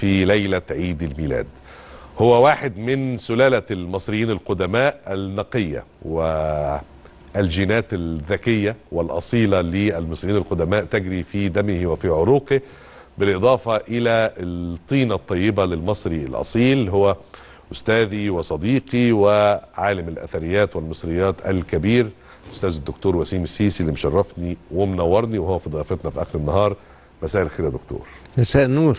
في ليلة عيد الميلاد هو واحد من سلالة المصريين القدماء النقية والجينات الذكية والأصيلة للمصريين القدماء تجري في دمه وفي عروقه بالإضافة إلى الطينة الطيبة للمصري الأصيل هو أستاذي وصديقي وعالم الأثريات والمصريات الكبير أستاذ الدكتور وسيم السيسي اللي مشرفني ومنورني وهو في ضيافتنا في آخر النهار مساء الخير يا دكتور مساء النور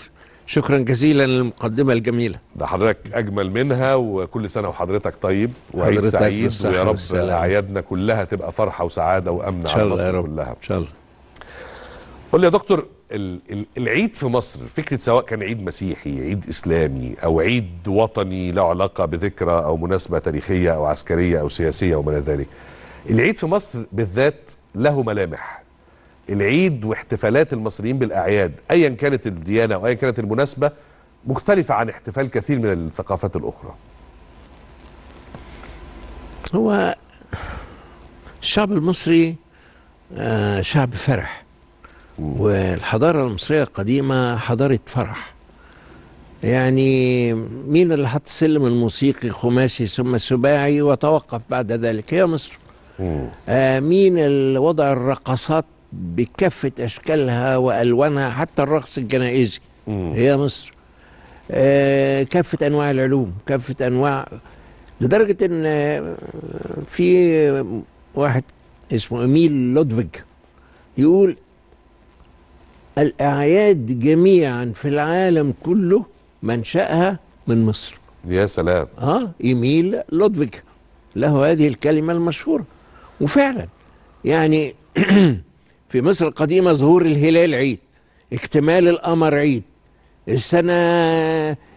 شكرا جزيلا للمقدمة الجميلة ده حضرتك أجمل منها وكل سنة وحضرتك طيب وعيد سعيد ويا رب أعيادنا كلها تبقى فرحة وسعادة وأمن على مصر كلها إن شاء الله قل لي يا دكتور العيد في مصر فكرة سواء كان عيد مسيحي عيد إسلامي أو عيد وطني له علاقة بذكرى أو مناسبة تاريخية أو عسكرية أو سياسية وما إلى ذلك العيد في مصر بالذات له ملامح العيد واحتفالات المصريين بالاعياد ايا كانت الديانه وايا كانت المناسبه مختلفه عن احتفال كثير من الثقافات الاخرى هو الشعب المصري آه، شعب فرح والحضارة المصرية القديمة حضارة فرح يعني مين اللي حط سلم الموسيقي خماسي ثم سباعي وتوقف بعد ذلك هي مصر آه مين اللي وضع الرقصات بكافة أشكالها وألوانها حتى الرقص الجنائزي هي مصر آه، كافة أنواع العلوم كافة أنواع لدرجة إن آه، في واحد اسمه إميل لودفيج يقول الأعياد جميعا في العالم كله منشأها من مصر يا سلام اه إيميل لودفيج له هذه الكلمة المشهورة وفعلا يعني في مصر القديمة ظهور الهلال عيد اكتمال القمر عيد السنة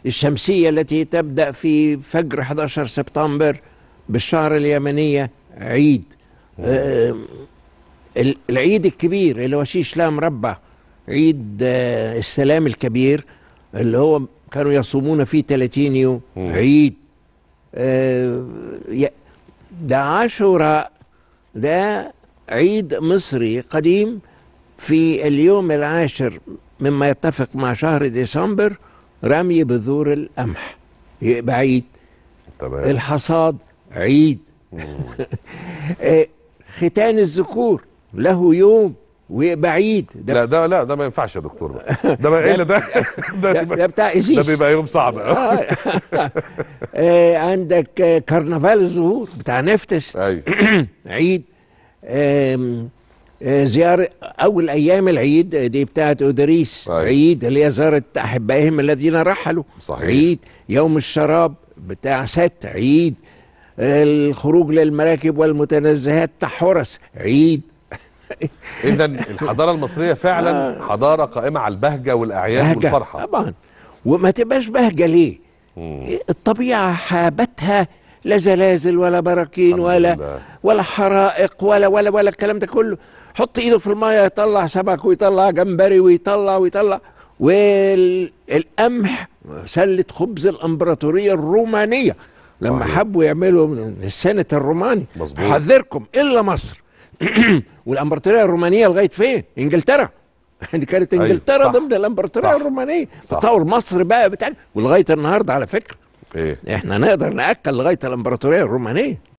الشمسية التي تبدأ في فجر 11 سبتمبر بالشهر اليمنية عيد آه العيد الكبير اللي هو شيش لا مربع عيد آه السلام الكبير اللي هو كانوا يصومون فيه 30 يوم عيد آه ده عاشوراء ده عيد مصري قديم في اليوم العاشر مما يتفق مع شهر ديسمبر رمي بذور القمح يبقى عيد طبعا. الحصاد عيد آه، ختان الذكور له يوم ويبقى عيد ده لا ده لا ده ما ينفعش يا دكتور بقى ده ما ايه ده ده, ده بتاع ايزيس ده بيبقى يوم صعب آه, آه، عندك كرنفال الزهور بتاع نفتس أيوه. عيد زيارة أول أيام العيد دي بتاعة أدريس صحيح. طيب. عيد اللي هي زيارة أحبائهم الذين رحلوا صحيح. عيد يوم الشراب بتاع ست عيد الخروج للمراكب والمتنزهات تحرس عيد إذا الحضارة المصرية فعلا آه. حضارة قائمة على البهجة والأعياد بهجة. والفرحة طبعا وما تبقاش بهجة ليه؟ مم. الطبيعة حابتها لا زلازل ولا براكين ولا ولا حرائق ولا ولا ولا الكلام ده كله حط ايده في المايه يطلع سمك ويطلع جمبري ويطلع ويطلع والقمح سله خبز الامبراطوريه الرومانيه لما صحيح. حبوا يعملوا السنة الروماني مظبوط حذركم الا مصر والامبراطوريه الرومانيه لغايه فين؟ انجلترا يعني كانت أيوة، انجلترا أيوه. ضمن الامبراطوريه الرومانيه تطور مصر بقى بتاع ولغايه النهارده على فكره إيه؟ احنا نقدر ناكل لغايه الامبراطوريه الرومانيه